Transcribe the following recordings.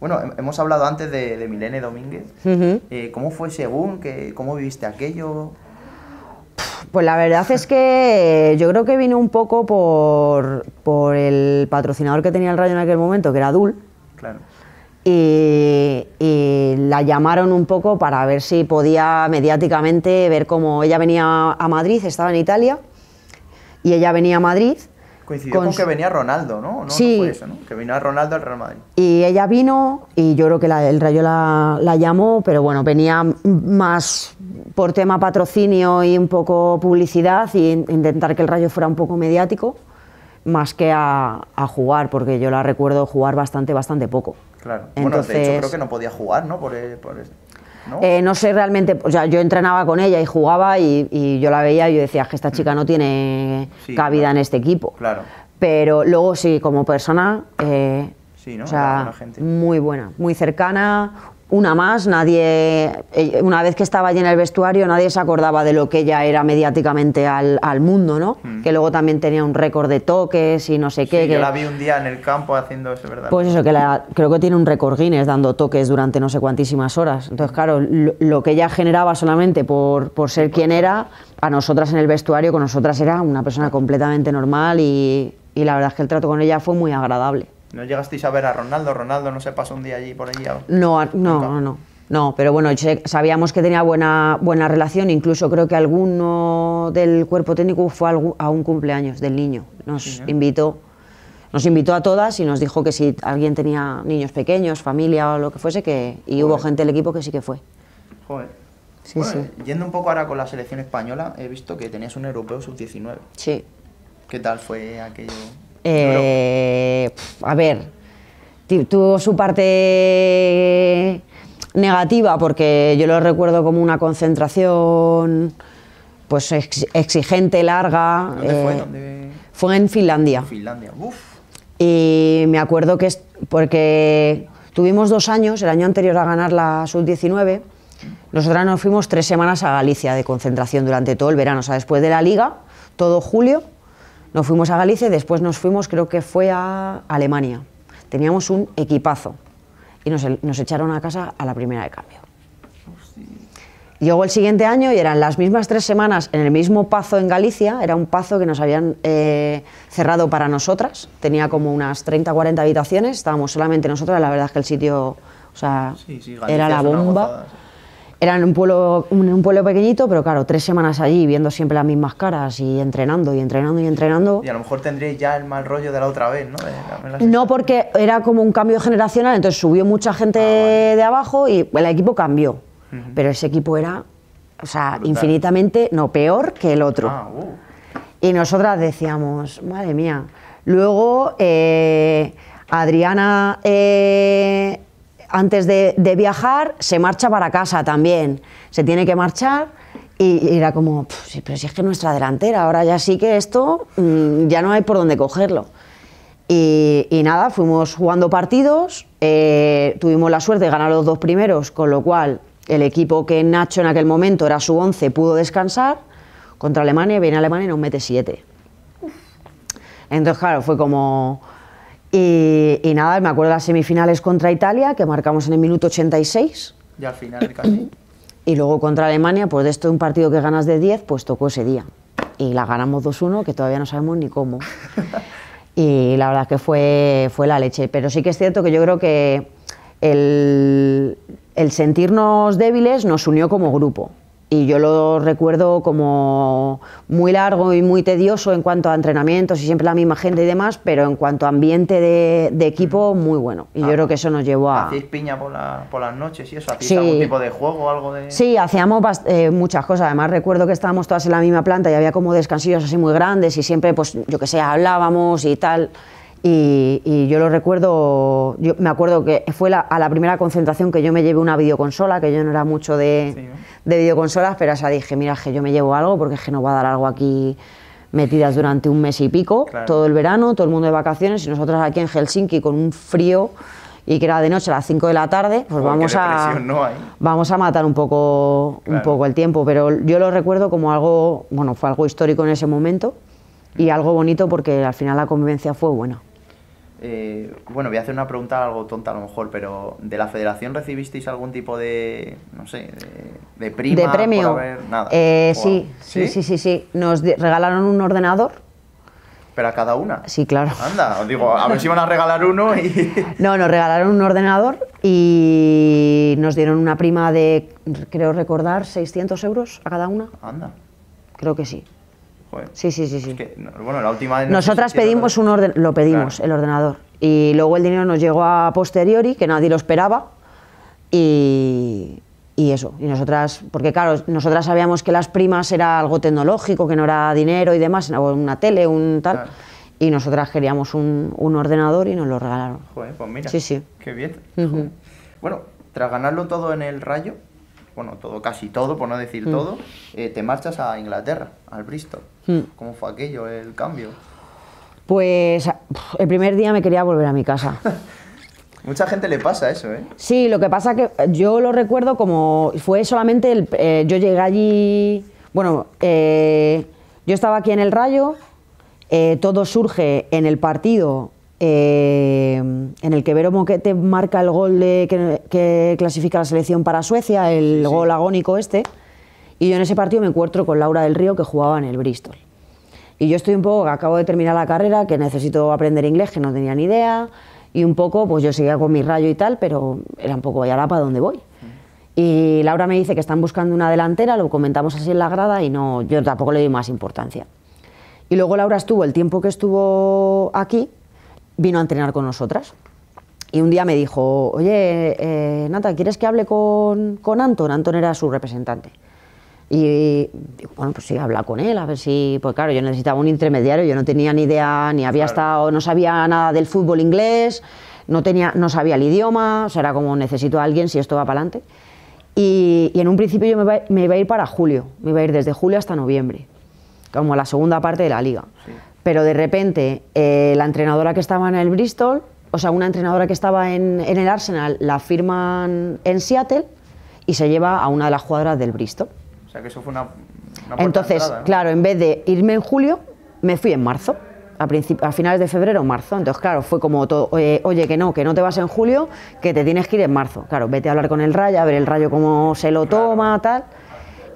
Bueno, hemos hablado antes de, Milene Domínguez. Eh, ¿Cómo fue Según? ¿Cómo viviste aquello? Pues la verdad es que yo creo que vino un poco por, por el patrocinador que tenía el Rayo en aquel momento, que era Dul. Claro. y, la llamaron un poco para ver si podía mediáticamente ver cómo ella venía a Madrid, estaba en Italia, y ella venía a Madrid Coincidió con, que venía Ronaldo, ¿no? sí. Que vino a Ronaldo al Real Madrid. Y ella vino y yo creo que el Rayo la, llamó, pero bueno, venía más por tema patrocinio y un poco publicidad e intentar que el Rayo fuera un poco mediático más que a, jugar, porque yo la recuerdo jugar bastante, bastante poco. Claro. bueno, de hecho creo que no podía jugar, ¿no? Eh, ¿no? sé realmente, o sea, yo entrenaba con ella y jugaba y, yo la veía y yo decía, que esta mm. chica no tiene cabida en este equipo. Pero luego sí, como persona, eh, sí, ¿no? o sea, muy buena, muy cercana, una más, nadie, eh, una vez que estaba allí en el vestuario, nadie se acordaba de lo que ella era mediáticamente al, mundo, ¿no? Mm. Que luego también tenía un récord de toques y no sé qué. Sí, que, yo la vi un día en el campo haciendo eso, ¿verdad? Pues eso, que creo que tiene un récord Guinness dando toques durante no sé cuantísimas horas. Entonces, claro, lo, que ella generaba solamente por, ser quien era, a nosotras en el vestuario, con nosotras era una persona completamente normal y, y la verdad es que el trato con ella fue muy agradable. ¿No llegasteis a ver a Ronaldo? ¿Ronaldo no se pasó un día allí por allí? No, no, no, no, no. pero bueno, sabíamos que tenía buena, buena relación, incluso creo que alguno del cuerpo técnico fue a un cumpleaños del niño, nos invitó, nos invitó a todas y nos dijo que si alguien tenía niños pequeños, familia o lo que fuese, que, y hubo gente del equipo que sí que fue. Joder. Sí, bueno, sí. Yendo un poco ahora con la selección española, he visto que tenías un europeo sub-19. Sí. ¿Qué tal fue aquello? Eh, a ver, tuvo su parte negativa porque yo lo recuerdo como una concentración pues exigente, larga. ¿Dónde fue? Eh, fue en Finlandia. Y me acuerdo que es porque tuvimos dos años, el año anterior a ganar la Sub-19, nosotras nos fuimos tres semanas a Galicia de concentración durante todo el verano, o sea, después de la liga, todo julio, nos fuimos a Galicia y después nos fuimos, creo que fue a Alemania. Teníamos un equipazo y nos, echaron a casa a la primera de cambio. Llegó el siguiente año y eran las mismas tres semanas en el mismo pazo en Galicia, era un pazo que nos habían eh, cerrado para nosotras, tenía como unas 30 40 habitaciones, estábamos solamente nosotras, la verdad es que el sitio era la bomba. Era en un pueblo, un, pueblo pequeñito, pero claro, tres semanas allí viendo siempre las mismas caras y entrenando y entrenando y entrenando. Y a lo mejor tendréis ya el mal rollo de la otra vez, ¿no? no, porque era como un cambio generacional, entonces subió mucha gente ah, de abajo y el equipo cambió. Pero ese equipo era, o sea, infinitamente, no, peor que el otro. Ah, uh. Y nosotras decíamos, madre mía. Luego, eh, Adriana eh, antes de, de, viajar se marcha para casa también, se tiene que marchar y, era como, pero si es que nuestra delantera, ahora ya sí que esto mm, ya no hay por dónde cogerlo. Y, nada, fuimos jugando partidos, eh, tuvimos la suerte de ganar los dos primeros, con lo cual el equipo que Nacho en aquel momento era su 11 pudo descansar, contra Alemania, viene Alemania y nos mete 7. Entonces, claro, fue como y, nada, me acuerdo de las semifinales contra Italia, que marcamos en el minuto 86. y al final casi. Y luego contra Alemania, pues de esto un partido que ganas de 10, pues tocó ese día. Y la ganamos 2-1, que todavía no sabemos ni cómo. y la verdad es que fue, fue la leche. Pero sí que es cierto que yo creo que el sentirnos débiles nos unió como grupo y yo lo recuerdo como muy largo y muy tedioso en cuanto a entrenamientos y siempre la misma gente y demás, pero en cuanto a ambiente de, equipo, muy bueno. Y yo ah. creo que eso nos llevó a... ¿Hacéis piña por, por las noches y eso? ¿Hacéis algún tipo de juego o algo de...? Sí, hacíamos eh, muchas cosas. Además recuerdo que estábamos todas en la misma planta y había como descansillos así muy grandes y siempre, pues yo que sé, hablábamos y tal. Y, yo lo recuerdo, me acuerdo que fue la, a la primera concentración que yo me llevé una videoconsola, que yo no era mucho de, videoconsolas, pero esa dije, mira, que yo me llevo algo porque es que no va a dar algo aquí metidas durante un mes y pico, todo el verano, todo el mundo de vacaciones, y nosotros aquí en Helsinki con un frío y que era de noche a las 5 de la tarde, pues vamos a, vamos a matar un poco, un poco el tiempo. Pero yo lo recuerdo como algo, bueno, fue algo histórico en ese momento y algo bonito porque al final la convivencia fue buena bueno, voy a hacer una pregunta algo tonta a lo mejor, pero ¿de la federación recibisteis algún tipo de, no sé, de, prima? ¿De premio? nada. sí, sí, sí, sí, sí. Nos regalaron un ordenador. ¿Pero a cada una? Sí, claro. Anda, os digo, a ver si van a regalar uno y... No, nos regalaron un ordenador y nos dieron una prima de, creo recordar, 600 euros a cada una. Anda. Creo que sí. Sí, sí, sí. sí. bueno, la última... Nosotras pedimos un orden, lo pedimos, el ordenador. Y luego el dinero nos llegó a posteriori, que nadie lo esperaba. Y, eso, y nosotras, porque claro, nosotras sabíamos que las primas era algo tecnológico, que no era dinero y demás, una tele, un tal, y nosotras queríamos un, ordenador y nos lo regalaron. Joder, pues mira, sí, sí. qué bien. Bueno, tras ganarlo todo en el Rayo, bueno, todo, casi todo, por no decir mm. todo, eh, te marchas a Inglaterra, al Bristol. Mm. ¿Cómo fue aquello, el cambio? Pues ah, el primer día me quería volver a mi casa. Mucha gente le pasa eso, ¿eh? Sí, lo que pasa que eh, yo lo recuerdo como fue solamente el, eh, yo llegué allí, bueno, yo estaba aquí en el Rayo, todo surge en el partido eh, en el que Vero Moquete marca el gol de, que, clasifica la selección para Suecia, el gol agónico este, y yo en ese partido me encuentro con Laura del Río que jugaba en el Bristol. Y yo estoy un poco, acabo de terminar la carrera, que necesito aprender inglés, que no tenía ni idea, y un poco, pues yo seguía con mi rayo y tal, pero era un poco, ¿y ahora para dónde voy? Mm. Y Laura me dice que están buscando una delantera, lo comentamos así en la grada y no, yo tampoco le di más importancia. Y luego Laura estuvo el tiempo que estuvo aquí vino a entrenar con nosotras. Y un día me dijo, oye, eh, Nata, ¿quieres que hable con, con, Anton? Anton era su representante. Y bueno, pues sí, habla con él, a ver si... Pues claro, yo necesitaba un intermediario, yo no tenía ni idea, ni había estado, no sabía nada del fútbol inglés, no, tenía, no sabía el idioma, o sea, era como necesito a alguien si esto va para adelante. Y, en un principio yo me, iba, a ir para julio, me iba a ir desde julio hasta noviembre, como la segunda parte de la liga pero de repente eh, la entrenadora que estaba en el Bristol, o sea, una entrenadora que estaba en, el Arsenal, la firman en Seattle y se lleva a una de las jugadoras del Bristol. O sea, que eso fue una... Entonces, claro, en vez de irme en julio, me fui en marzo. A, a, finales de febrero, marzo. Entonces, claro, fue como todo, oye, que no, que no te vas en julio, que te tienes que ir en marzo. Claro, vete a hablar con el Rayo, a ver el Rayo cómo se lo toma, tal.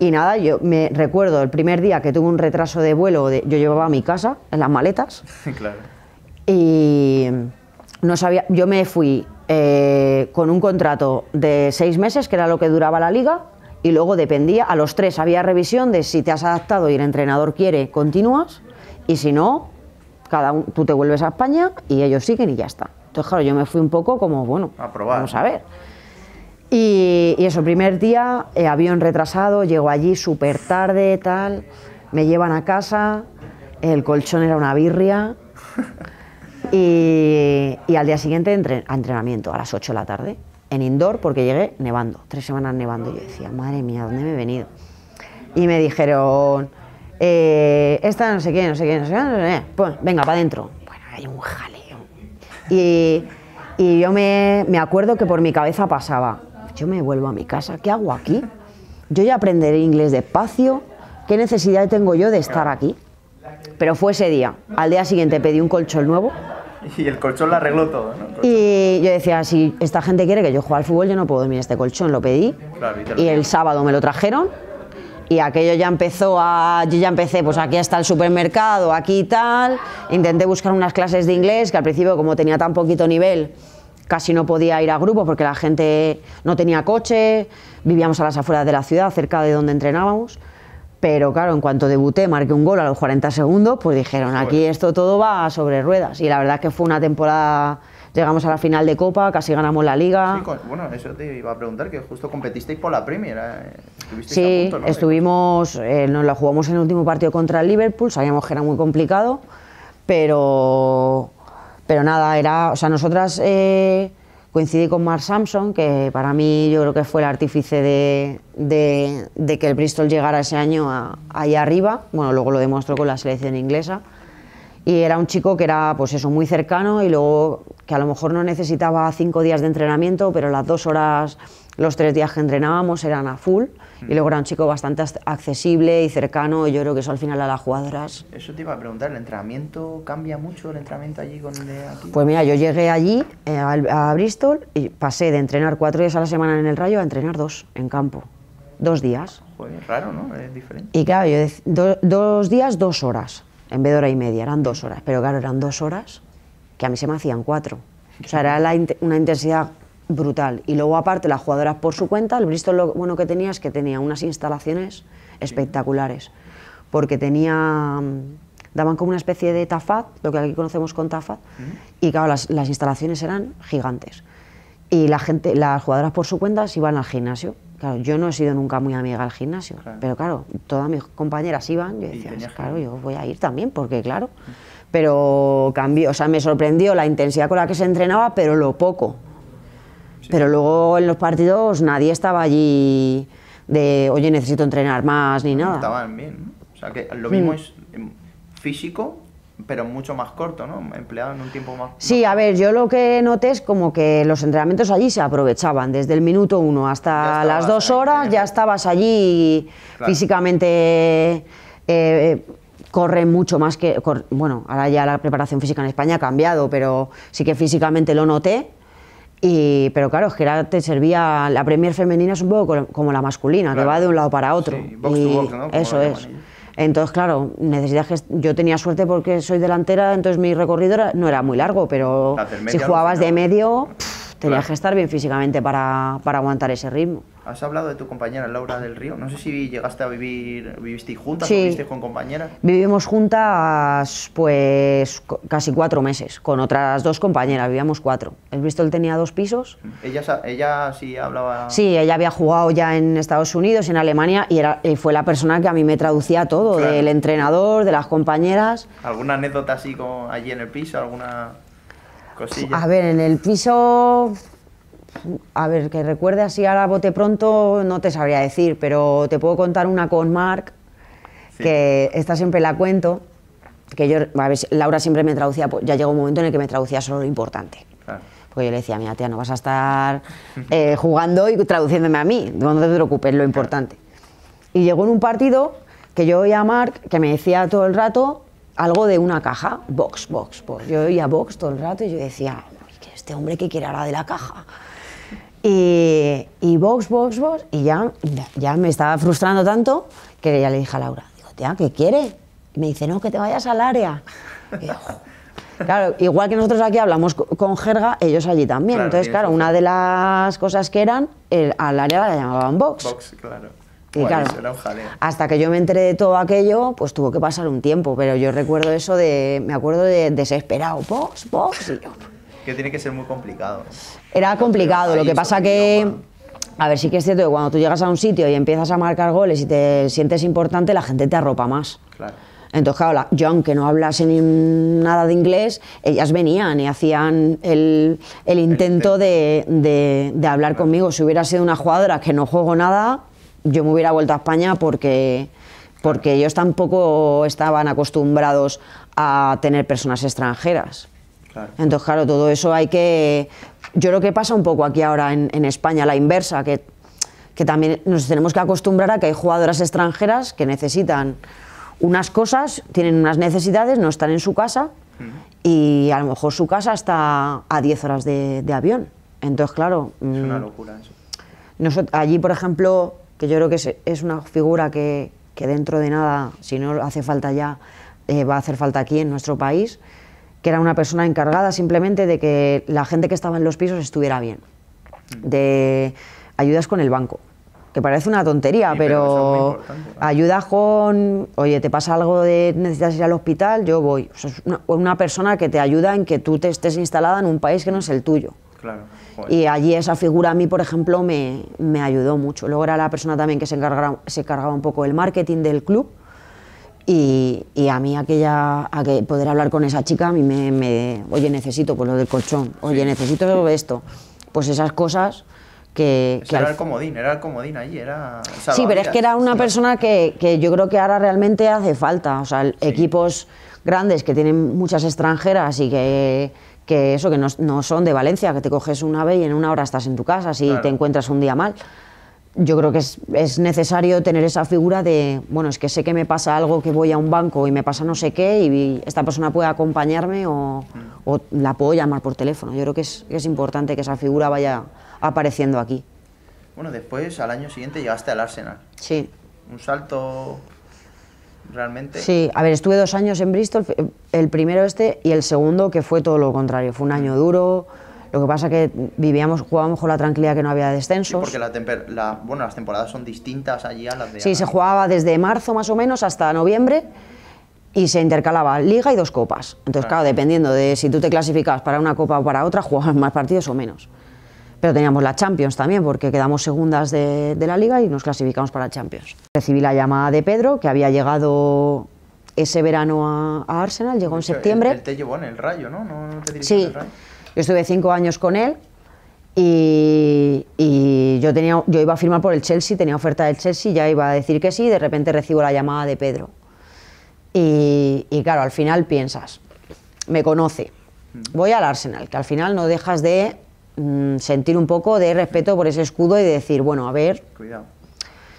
Y nada, yo me recuerdo el primer día que tuve un retraso de vuelo, yo llevaba a mi casa en las maletas. Y no sabía, yo me fui eh, con un contrato de seis meses, que era lo que duraba la liga, y luego dependía, a los tres había revisión de si te has adaptado y el entrenador quiere, continúas, y si no, cada tú te vuelves a España y ellos siguen y ya está. Entonces, claro, yo me fui un poco como, bueno, vamos a ver. Y, eso, primer día, eh, avión retrasado, llego allí súper tarde, tal, me llevan a casa, el colchón era una birria. Y, al día siguiente entrenamiento, a las 8 de la tarde, en indoor, porque llegué nevando, tres semanas nevando. Y yo decía, madre mía, ¿dónde me he venido? Y me dijeron, eh, esta no sé qué, no sé qué, no sé qué, no sé qué. pues venga, para adentro. Bueno, hay un jaleo. Y, yo me, me acuerdo que por mi cabeza pasaba, yo me vuelvo a mi casa, ¿qué hago aquí? Yo ya aprenderé inglés despacio, ¿qué necesidad tengo yo de estar aquí? Pero fue ese día. Al día siguiente pedí un colchón nuevo. Y el colchón lo arregló todo, Y yo decía, si esta gente quiere que yo juegue al fútbol, yo no puedo dormir este colchón. Lo pedí. y, el sábado me lo trajeron. Y aquello ya empezó a. Yo ya empecé, pues aquí está el supermercado, aquí y tal. Intenté buscar unas clases de inglés, que al principio, como tenía tan poquito nivel, casi no podía ir a grupo porque la gente no tenía coche, vivíamos a las afueras de la ciudad, cerca de donde entrenábamos. Pero claro, en cuanto debuté, marqué un gol a los 40 segundos, pues dijeron, aquí esto todo va sobre ruedas. Y la verdad es que fue una temporada llegamos a la final de Copa, casi ganamos la Liga. Sí, bueno, eso te iba a preguntar, que justo competisteis por la Premier. ¿eh? sí, estuvimos, eh, nos la jugamos en el último partido contra el Liverpool, sabíamos que era muy complicado, pero pero nada, era, o sea, nosotras eh, coincidí con Mark Samson que para mí yo creo que fue el artífice de, de, que el Bristol llegara ese año a, allá arriba. Bueno, luego lo demostró con la selección inglesa y era un chico que era pues eso muy cercano y luego que a lo mejor no necesitaba cinco días de entrenamiento pero las dos horas los tres días que entrenábamos eran a full y mm. luego era un chico bastante accesible y cercano y yo creo que eso al final a las jugadoras eso te iba a preguntar el entrenamiento cambia mucho el entrenamiento allí con el de aquí pues mira yo llegué allí eh, a, Bristol y pasé de entrenar cuatro días a la semana en el Rayo a entrenar dos en campo dos días Joder, raro no es diferente y claro yo dos días dos horas en vez de hora y media, eran dos horas, pero claro, eran dos horas que a mí se me hacían cuatro. O sea, era una intensidad brutal. Y luego, aparte, las jugadoras por su cuenta, el Bristol lo bueno que tenía es que tenía unas instalaciones espectaculares, porque tenía mm, daban como una especie de tafad, lo que aquí conocemos con tafad, y claro, las, las instalaciones eran gigantes. Y la gente, las jugadoras por su cuenta se iban al gimnasio Claro, yo no he sido nunca muy amiga al gimnasio, pero claro, todas mis compañeras iban, yo decía, claro, yo voy a ir también, porque claro, pero cambió, o sea, me sorprendió la intensidad con la que se entrenaba, pero lo poco. Pero luego en los partidos nadie estaba allí de, oye, necesito entrenar más ni nada. Estaban bien, o sea, que lo mismo mm. es em, físico pero mucho más corto, ¿no? Empleado en un tiempo más. Sí, a ver, yo lo que noté es como que los entrenamientos allí se aprovechaban, desde el minuto uno hasta las dos horas, ya estabas allí físicamente. Eh, eh, corre mucho más que. bueno, ahora ya la preparación física en España ha cambiado, pero sí que físicamente lo noté. Y, pero claro, es que te servía. La Premier femenina es un poco como la masculina, te va de un lado para otro. eso es. Entonces, claro, necesitas que yo tenía suerte porque soy delantera, entonces mi recorrido no era muy largo, pero si jugabas de medio... Tenías que estar bien físicamente para, aguantar ese ritmo. Has hablado de tu compañera Laura del Río. No sé si llegaste a vivir, viviste juntas o viviste con compañeras. Vivimos juntas, pues casi cuatro meses, con otras dos compañeras, vivíamos cuatro. El Él tenía dos pisos. Mm. ¿Ella, ella sí hablaba.? Sí, ella había jugado ya en Estados Unidos, en Alemania, y era, eh, fue la persona que a mí me traducía todo, del entrenador, de las compañeras. ¿Alguna anécdota así allí en el piso? ¿Alguna.? A ver, en el piso. A ver, que recuerde así ahora bote pronto, no te sabría decir, pero te puedo contar una con Mark, que esta siempre la cuento, que yo, a ver, Laura siempre me traducía, pues, ya llegó un momento en el que me traducía solo lo importante. Porque yo le decía, mira, tía, no vas a estar eh, jugando y traduciéndome a mí, no te preocupes, lo importante. Y llegó en un partido que yo oía a Mark, que me decía todo el rato, algo de una caja, box, box, box. Yo oía box todo el rato y yo decía, este hombre que quiere ahora de la caja. Y, box, box, box, y ya, ya me estaba frustrando tanto que ya le dije a Laura, digo, tía, ¿qué quiere? Y me dice, no, que te vayas al área. claro, igual que nosotros aquí hablamos con jerga, ellos allí también. Entonces, claro, una de las cosas que eran, al área la llamaban box. box claro hasta que yo me enteré de todo aquello, pues tuvo que pasar un tiempo, pero yo recuerdo eso de, me acuerdo de desesperado, Box, box y Que tiene que ser muy complicado. Era complicado, lo que pasa que... A ver, sí que es cierto que cuando tú llegas a un sitio y empiezas a marcar goles y te sientes importante, la gente te arropa más. Claro. Entonces, claro, yo aunque no hablase en nada de inglés, ellas venían y hacían el, intento de, hablar conmigo. Si hubiera sido una jugadora que no juego nada, yo me hubiera vuelto a España porque, porque ellos tampoco estaban acostumbrados a tener personas extranjeras. Entonces, claro, todo eso hay que... Yo creo que pasa un poco aquí ahora en, España, la inversa, que, que, también nos tenemos que acostumbrar a que hay jugadoras extranjeras que necesitan unas cosas, tienen unas necesidades, no están en su casa y a lo mejor su casa está a 10 horas de, avión. Entonces, claro... Es una mm, locura eso. Nosotros, allí, por ejemplo, que yo creo que es, una figura que, dentro de nada, si no hace falta ya, eh, va a hacer falta aquí en nuestro país, que era una persona encargada simplemente de que la gente que estaba en los pisos estuviera bien, mm. de ayudas con el banco, que parece una tontería, pero, ayudas ayuda con, oye, te pasa algo de necesitas ir al hospital, yo voy. O sea, es una, persona que te ayuda en que tú te estés instalada en un país que no es el tuyo. Y allí esa figura a mí, por ejemplo, me, me, ayudó mucho. Luego era la persona también que se encargaba, se cargaba un poco el marketing del club. Y, y a mí aquella, a que poder hablar con esa chica, a mí me, oye, necesito pues lo del colchón, oye, necesito esto. Pues esas cosas que... que era el comodín, era el comodín allí, era... Sí, pero es que era una persona que, que, yo creo que ahora realmente hace falta. O sea, equipos grandes que tienen muchas extranjeras y que que eso, que no, no, son de Valencia, que te coges un ave y en una hora estás en tu casa si te encuentras un día mal. Yo creo que es, es, necesario tener esa figura de, bueno, es que sé que me pasa algo, que voy a un banco y me pasa no sé qué y esta persona puede acompañarme o, mm. la puedo llamar por teléfono. Yo creo que es, que es importante que esa figura vaya apareciendo aquí. Bueno, después al año siguiente llegaste al Arsenal. Sí. Un salto realmente. Sí, a ver, estuve dos años en Bristol, eh, el primero este y el segundo que fue todo lo contrario, fue un mm. año duro. Lo que pasa que vivíamos, jugábamos con la tranquilidad que no había descensos. porque las temporadas son distintas allí a las de... Sí, se jugaba desde marzo más o menos hasta noviembre y se intercalaba liga y dos copas. Entonces, claro, ah. claro dependiendo de si tú te clasificabas para una copa o para otra, jugabas más partidos o menos pero teníamos la Champions también, porque quedamos segundas de, la liga y nos clasificamos para Champions. Recibí la llamada de Pedro, que había llegado ese verano a, Arsenal, llegó en septiembre. Él, te llevó en el rayo, ¿no? ¿No, te sí, yo estuve cinco años con él y, yo, tenía, yo iba a firmar por el Chelsea, tenía oferta del Chelsea, ya iba a decir que sí, de repente recibo la llamada de Pedro. Y, y claro, al final piensas, me conoce, mm. voy al Arsenal, que al final no dejas de Mm, sentir un poco de respeto por ese escudo y decir, bueno, a ver,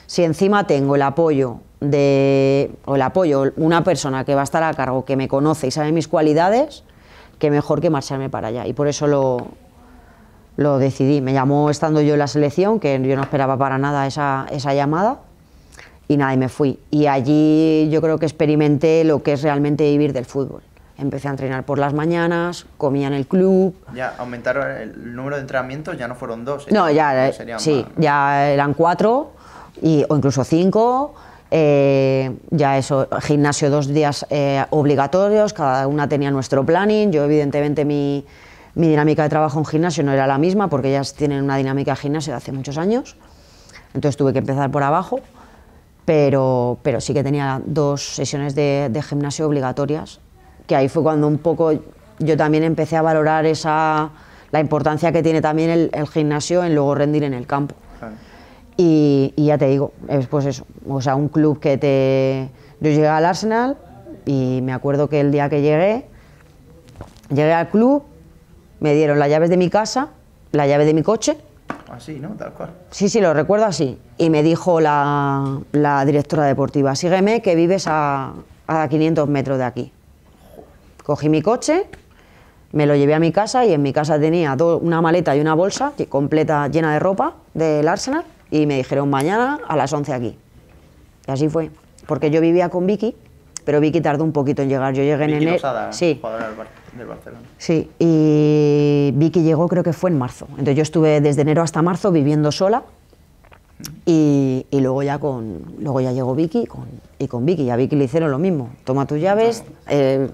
si encima tengo el apoyo de, o el apoyo, una persona que va a estar a cargo, que me conoce y sabe mis cualidades, que mejor que marcharme para allá. Y por eso lo, lo decidí. Me llamó estando yo en la selección, que yo no esperaba para nada esa, llamada y nada, y me fui. Y allí yo creo que experimenté lo que es realmente vivir del fútbol empecé a entrenar por las mañanas, comía en el club. Ya aumentaron el número de entrenamientos, ya no fueron dos. ¿eh? No, ya, eh, sí, ya eran cuatro y, o incluso cinco. Eh, ya eso, gimnasio dos días obligatorios, cada una tenía nuestro planning. Yo, evidentemente, mi, dinámica de trabajo en gimnasio no era la misma porque ellas tienen una dinámica de gimnasio de hace muchos años. Entonces tuve que empezar por abajo, pero, pero sí que tenía dos sesiones de gimnasio obligatorias que ahí fue cuando un poco yo también empecé a valorar esa, la importancia que tiene también el, gimnasio en luego rendir en el campo. Y, ya te digo, es pues eso, o sea, un club que te... Yo llegué al Arsenal y me acuerdo que el día que llegué, llegué al club, me dieron las llaves de mi casa, la llave de mi coche. Así, ¿no? Tal cual. Sí, sí, lo recuerdo así. Y me dijo la, directora deportiva, sígueme que vives a, a 500 metros de aquí. Cogí mi coche, me lo llevé a mi casa y en mi casa tenía una maleta y una bolsa completa llena de ropa del Arsenal y me dijeron mañana a las 11 aquí. Y así fue, porque yo vivía con Vicky, pero Vicky tardó un poquito en llegar. Yo llegué en enero. sí. del Barcelona. Sí, y Vicky llegó creo que fue en marzo. Entonces yo estuve desde enero hasta marzo viviendo sola y, luego ya con luego ya llegó Vicky y con Vicky y a Vicky le hicieron lo mismo toma tus llaves eh,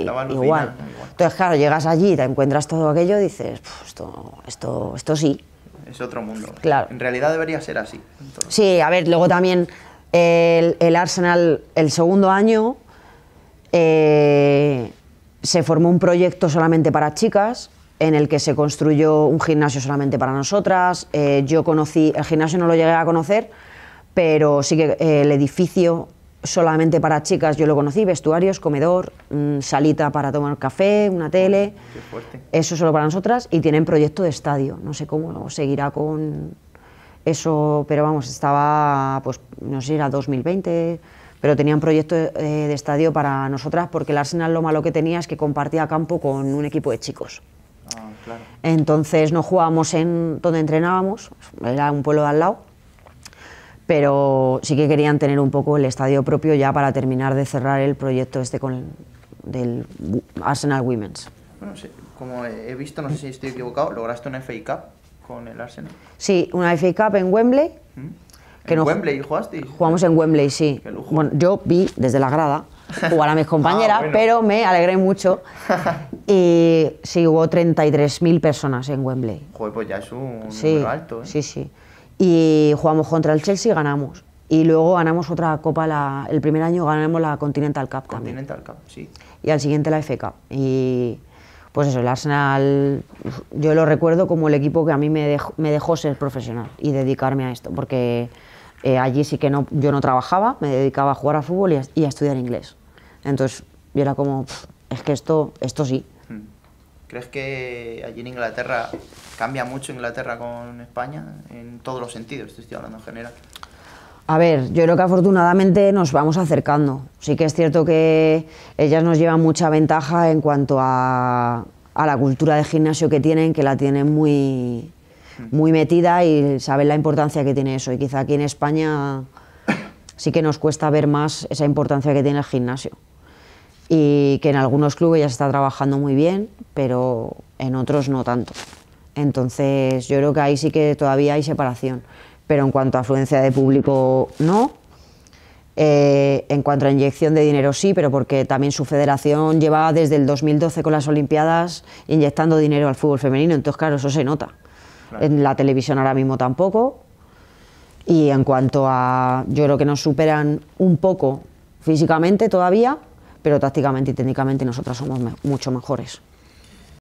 igual. Entonces, claro, llegas allí, te encuentras todo aquello y dices, esto, esto, sí. Es otro mundo. Claro. En realidad debería ser así. Sí, a ver, luego también el, Arsenal, el segundo año, eh, se formó un proyecto solamente para chicas en el que se construyó un gimnasio solamente para nosotras. Eh, yo conocí, el gimnasio no lo llegué a conocer, pero sí que eh, el edificio solamente para chicas, yo lo conocí, vestuarios, comedor, mm, salita para tomar café, una tele. Qué fuerte. Eso solo para nosotras y tienen proyecto de estadio. No sé cómo seguirá con eso, pero vamos, estaba, pues no sé, era 2020, pero tenían proyecto eh, de, estadio para nosotras porque el Arsenal lo malo que tenía es que compartía campo con un equipo de chicos. Ah, claro. Entonces no jugábamos en donde entrenábamos, era un pueblo de al lado pero sí que querían tener un poco el estadio propio ya para terminar de cerrar el proyecto este con el, del Arsenal Women's. Bueno, como he visto, no sé si estoy equivocado, lograste una FA Cup con el Arsenal. Sí, una FA Cup en Wembley. ¿Mm? Que ¿En Wembley Jugamos en Wembley, sí. Bueno, yo vi desde la grada jugar a mis compañeras, ah, pero me alegré mucho. Y sí, hubo 33.000 personas en Wembley. Joder, pues ya es un número alto. ¿eh? Sí, sí y jugamos contra el Chelsea y ganamos. Y luego ganamos otra copa, el primer año ganamos la Continental Cup también. Continental Cup, sí. Y al siguiente la FK. Y pues eso, el Arsenal, yo lo recuerdo como el equipo que a mí me dejó, me dejó ser profesional y dedicarme a esto, porque eh, allí sí que no, yo no trabajaba, me dedicaba a jugar a fútbol y a, estudiar inglés. Entonces yo era como, es que esto, esto sí. ¿Crees que allí en Inglaterra cambia mucho Inglaterra con España en todos los sentidos? estoy hablando en general. A ver, yo creo que afortunadamente nos vamos acercando. Sí que es cierto que ellas nos llevan mucha ventaja en cuanto a, la cultura de gimnasio que tienen, que la tienen muy, muy metida y saben la importancia que tiene eso. Y quizá aquí en España sí que nos cuesta ver más esa importancia que tiene el gimnasio y que en algunos clubes ya se está trabajando muy bien, pero en otros no tanto. Entonces yo creo que ahí sí que todavía hay separación, pero en cuanto a afluencia de público no, eh, en cuanto a inyección de dinero sí, pero porque también su federación lleva desde el 2012 con las Olimpiadas inyectando dinero al fútbol femenino, entonces claro, eso se nota. En la televisión ahora mismo tampoco. Y en cuanto a, yo creo que nos superan un poco físicamente todavía, pero tácticamente y técnicamente nosotras somos mucho mejores.